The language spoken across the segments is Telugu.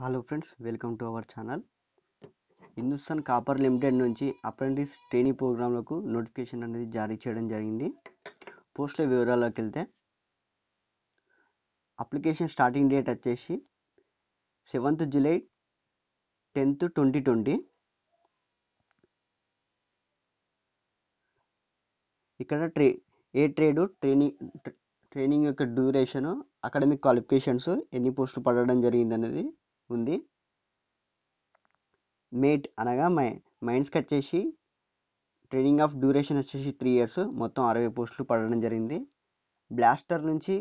hello friends welcome to our channel Hindustan copper limited నుంచి అప్రెంటిస్ ట్రైనింగ్ ప్రోగ్రాంలకు నోటిఫికేషన్ అనేది జారీ చేయడం జరిగింది పోస్టుల వివరాల్లోకి వెళ్తే అప్లికేషన్ స్టార్టింగ్ డేట్ వచ్చేసి seventh July tenth twenty twenty ఇక్కడ ట్రే ఏ ట్రేడు ట్రైనింగ్ ట్రైనింగ్ యొక్క డ్యూరేషను అకాడమిక్ క్వాలిఫికేషన్స్ ఎన్ని పోస్టులు పడడం జరిగింది అనేది ఉంది మేట్ అనగా మై మైండ్స్కి వచ్చేసి ట్రైనింగ్ ఆఫ్ డ్యూరేషన్ వచ్చేసి త్రీ ఇయర్స్ మొత్తం అరవై పోస్టులు పడడం జరిగింది బ్లాస్టర్ నుంచి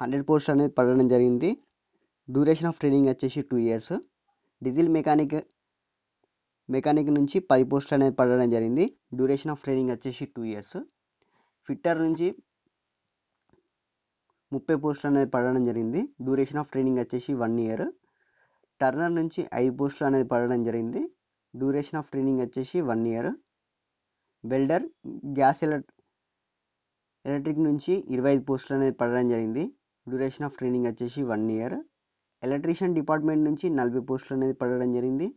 హండ్రెడ్ పోస్ట్ అనేది పడడం జరిగింది డ్యూరేషన్ ఆఫ్ ట్రైనింగ్ వచ్చేసి two years diesel mechanic mechanic నుంచి పది పోస్టులు అనేది పడడం జరిగింది డ్యూరేషన్ ఆఫ్ ట్రైనింగ్ వచ్చేసి టూ ఇయర్స్ ఫిట్టర్ నుంచి ముప్పై పోస్టులు అనేది పడడం జరిగింది డ్యూరేషన్ ఆఫ్ ట్రైనింగ్ వచ్చేసి వన్ ఇయర్ టర్నర్ నుంచి ఐదు పోస్టులు అనేది పడడం జరిగింది డ్యూరేషన్ ఆఫ్ ట్రైనింగ్ వచ్చేసి వన్ ఇయర్ వెల్డర్ గ్యాస్ ఎలక్ట్ ఎలక్ట్రిక్ నుంచి ఇరవై ఐదు పోస్టులు అనేది పడడం జరిగింది డ్యూరేషన్ ఆఫ్ ట్రైనింగ్ వచ్చేసి వన్ ఇయర్ ఎలక్ట్రీషియన్ డిపార్ట్మెంట్ నుంచి నలభై పోస్టులు అనేది పడడం జరిగింది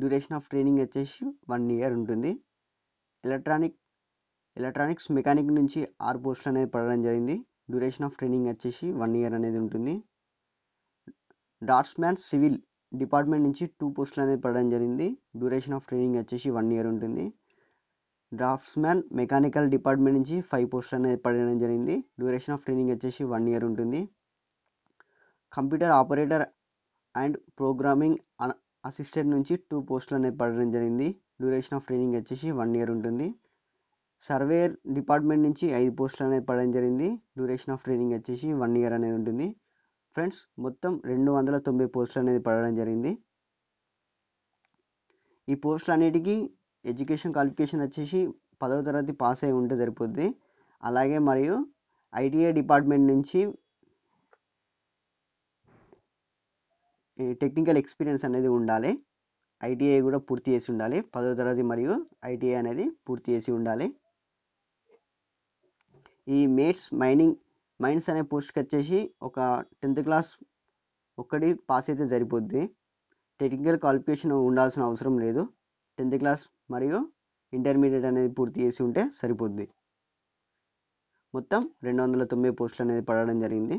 డ్యూరేషన్ ఆఫ్ ట్రైనింగ్ వచ్చేసి వన్ ఇయర్ ఉంటుంది ఎలక్ట్రానిక్ ఎలక్ట్రానిక్స్ మెకానిక్ నుంచి ఆరు పోస్టులు అనేది పడడం జరిగింది డ్యూరేషన్ ఆఫ్ ట్రైనింగ్ వచ్చేసి వన్ ఇయర్ అనేది ఉంటుంది డాట్స్మ్యాన్ సివిల్ డిపార్ట్మెంట్ నుంచి టూ పోస్టులు అనేది పడడం జరిగింది డ్యూరేషన్ ఆఫ్ ట్రైనింగ్ వచ్చేసి వన్ ఇయర్ ఉంటుంది డ్రాఫ్ట్స్మ్యాన్ మెకానికల్ డిపార్ట్మెంట్ నుంచి ఫైవ్ పోస్టులు అనేది పడడం జరిగింది డ్యూరేషన్ ఆఫ్ ట్రైనింగ్ వచ్చేసి వన్ ఇయర్ ఉంటుంది computer operator and programming assistant నుంచి టూ పోస్టులు అనేది పడడం జరిగింది డ్యూరేషన్ ఆఫ్ ట్రైనింగ్ వచ్చేసి వన్ ఇయర్ ఉంటుంది సర్వేయర్ డిపార్ట్మెంట్ నుంచి ఐదు పోస్టులు అనేది పడడం జరిగింది డ్యూరేషన్ ఆఫ్ ట్రైనింగ్ వచ్చేసి వన్ ఇయర్ అనేది ఉంటుంది ఫ్రెండ్స్ మొత్తం రెండు వందల తొంభై పోస్టులు అనేది పడడం జరిగింది ఈ పోస్టులు అన్నిటికీ ఎడ్యుకేషన్ క్వాలిఫికేషన్ వచ్చేసి పదవ తరగతి పాస్ అయి ఉంటే సరిపోద్ది అలాగే మరియు ఐటీఐ డిపార్ట్మెంట్ నుంచి టెక్నికల్ ఎక్స్పీరియన్స్ అనేది ఉండాలి ఐటీఐ కూడా పూర్తి చేసి ఉండాలి పదో తరగతి మరియు ఐటీఐ అనేది పూర్తి చేసి ఉండాలి ఈ మేట్స్ మైనింగ్ మైన్స్ అనే పోస్ట్కి వచ్చేసి ఒక టెన్త్ క్లాస్ ఒక్కటి పాస్ అయితే సరిపోద్ది టెక్నికల్ క్వాలిఫికేషన్ ఉండాల్సిన అవసరం లేదు టెన్త్ క్లాస్ మరియు ఇంటర్మీడియట్ అనేది పూర్తి చేసి ఉంటే సరిపోద్ది మొత్తం రెండు వందల తొమ్మిది పోస్టులు అనేది పడడం జరిగింది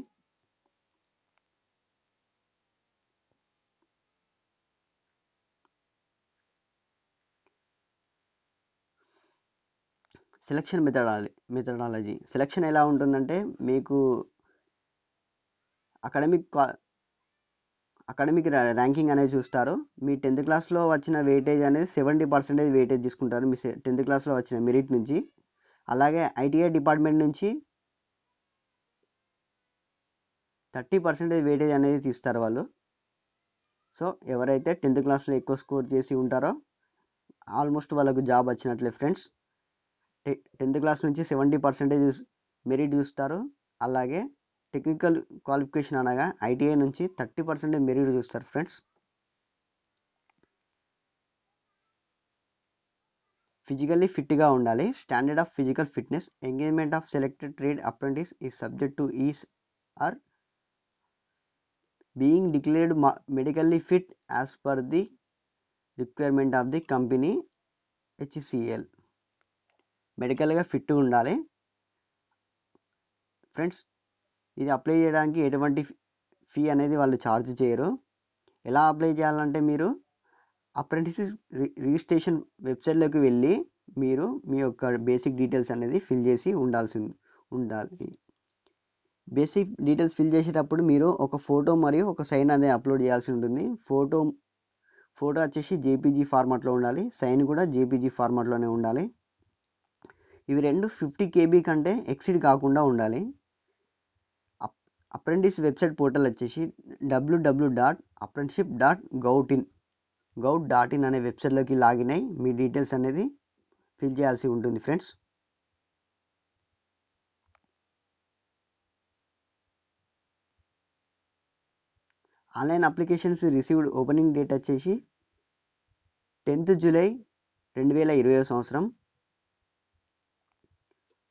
సెలక్షన్ మెథడాలజీ మెథడాలజీ సెలక్షన్ ఎలా ఉంటుందంటే మీకు అకాడమిక్ అకాడమిక్ ర్యాంకింగ్ అనేది చూస్తారు మీ టెన్త్ క్లాస్లో వచ్చిన వెయిటేజ్ అనేది సెవెంటీ పర్సెంటేజ్ వెయిటేజ్ తీసుకుంటారు మీ టెన్త్ క్లాస్లో వచ్చిన మెరిట్ నుంచి అలాగే ఐటీఐ డిపార్ట్మెంట్ నుంచి థర్టీ పర్సెంటేజ్ వెయిటేజ్ అనేది తీస్తారు వాళ్ళు సో ఎవరైతే టెన్త్ క్లాస్లో ఎక్కువ స్కోర్ చేసి ఉంటారో ఆల్మోస్ట్ వాళ్ళకు జాబ్ వచ్చినట్లే ఫ్రెండ్స్ టెన్త్ క్లాస్ నుంచి సెవెంటీ పర్సెంటేజ్ మెరిట్ చూస్తారు అలాగే టెక్నికల్ క్వాలిఫికేషన్ అనగా ఐటీఐ నుంచి థర్టీ పర్సెంటేజ్ మెరిట్ చూస్తారు ఫ్రెండ్స్ ఫిజికల్లీ ఫిట్గా ఉండాలి standard of physical fitness engagement of selected trade apprentice ఈ subject to is are being declared medically fit as per the requirement of the company HCL మెడికల్గా ఫిట్గా ఉండాలి ఫ్రెండ్స్ ఇది అప్లై చేయడానికి ఎటువంటి ఫీ అనేది వాళ్ళు ఛార్జ్ చేయరు ఎలా అప్లై చేయాలంటే మీరు అప్రెంటిస్ రిజిస్ట్రేషన్ వెబ్సైట్లోకి వెళ్ళి మీరు మీ యొక్క బేసిక్ డీటెయిల్స్ అనేది ఫిల్ చేసి ఉండాల్సి ఉండాలి బేసిక్ డీటెయిల్స్ ఫిల్ చేసేటప్పుడు మీరు ఒక ఫోటో మరియు ఒక సైన్ అనేది అప్లోడ్ చేయాల్సి ఉంటుంది ఫోటో ఫోటో వచ్చేసి జేపీజీ ఫార్మాట్లో ఉండాలి సైన్ కూడా జేపీజీ ఫార్మాట్లోనే ఉండాలి ఇవి రెండు ఫిఫ్టీ కేబీ కంటే ఎక్సిడ్ కాకుండా ఉండాలి అప్రెంటిస్ వెబ్సైట్ పోర్టల్ వచ్చేసి W W dot apprenticeship dot gov in gov dot in అనే వెబ్సైట్లోకి లాగిన్ అయ్యి మీ డీటెయిల్స్ అనేది ఫిల్ చేయాల్సి ఉంటుంది friends online applications received opening date వచ్చేసి టెన్త్ జూలై రెండు వేల ఇరవై సంవత్సరం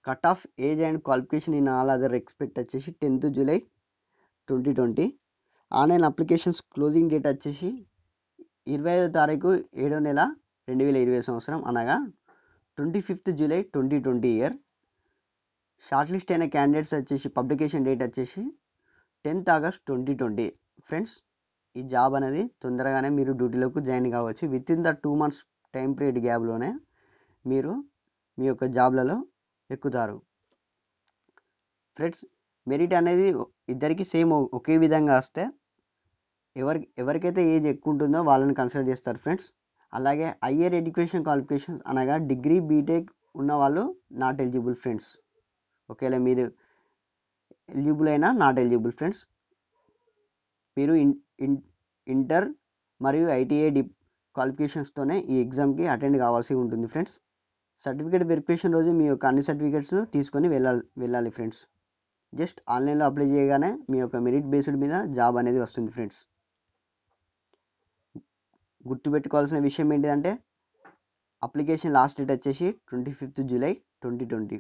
cut off age and qualification in all other expect వచ్చేసి tenth July twenty twenty online applications closing date వచ్చేసి ఇరవై ఐదో తారీఖు ఏడో నెల రెండు వేల ఇరవై సంవత్సరం అనగా twenty fifth July twenty twenty year shortlist అయిన క్యాండిడేట్స్ వచ్చేసి పబ్లికేషన్ డేట్ వచ్చేసి tenth August twenty twenty friends ఈ జాబ్ అనేది తొందరగానే మీరు డ్యూటీలోకి జాయిన్ కావచ్చు within the two months time period గ్యాప్లోనే మీరు మీ యొక్క జాబ్లలో ఎక్కుతారు ఫ్రెండ్స్ మెరిట్ అనేది ఇద్దరికి సేమ్ ఒకే విధంగా వస్తే ఎవరి ఎవరికైతే ఏజ్ ఎక్కువ ఉంటుందో వాళ్ళని కన్సిడర్ చేస్తారు ఫ్రెండ్స్ అలాగే హయ్యర్ ఎడ్యుకేషన్ క్వాలిఫికేషన్స్ అనగా డిగ్రీ బీటెక్ ఉన్న వాళ్ళు నాట్ ఎలిజిబుల్ ఫ్రెండ్స్ ఒకవేళ మీరు ఎలిజిబుల్ అయినా నాట్ ఎలిజిబుల్ ఫ్రెండ్స్ మీరు ఇన్ ఇంటర్ మరియు ఐటీఐ డి క్వాలిఫికేషన్స్తోనే ఈ ఎగ్జామ్కి అటెండ్ కావాల్సి ఉంటుంది ఫ్రెండ్స్ సర్టిఫికేట్ వెరిఫికేషన్ రోజు మీ యొక్క అన్ని సర్టిఫికేట్స్ తీసుకొని వెళ్ళాలి వెళ్ళాలి ఫ్రెండ్స్ జస్ట్ ఆన్లైన్లో అప్లై చేయగానే మీ యొక్క మెరిట్ బేస్డ్ మీద జాబ్ అనేది వస్తుంది ఫ్రెండ్స్ గుర్తుపెట్టుకోవాల్సిన విషయం ఏంటిదంటే అప్లికేషన్ లాస్ట్ డేట్ వచ్చేసి twenty fifth July twenty twenty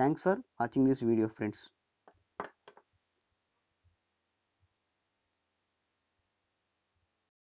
thanks for watching this video friends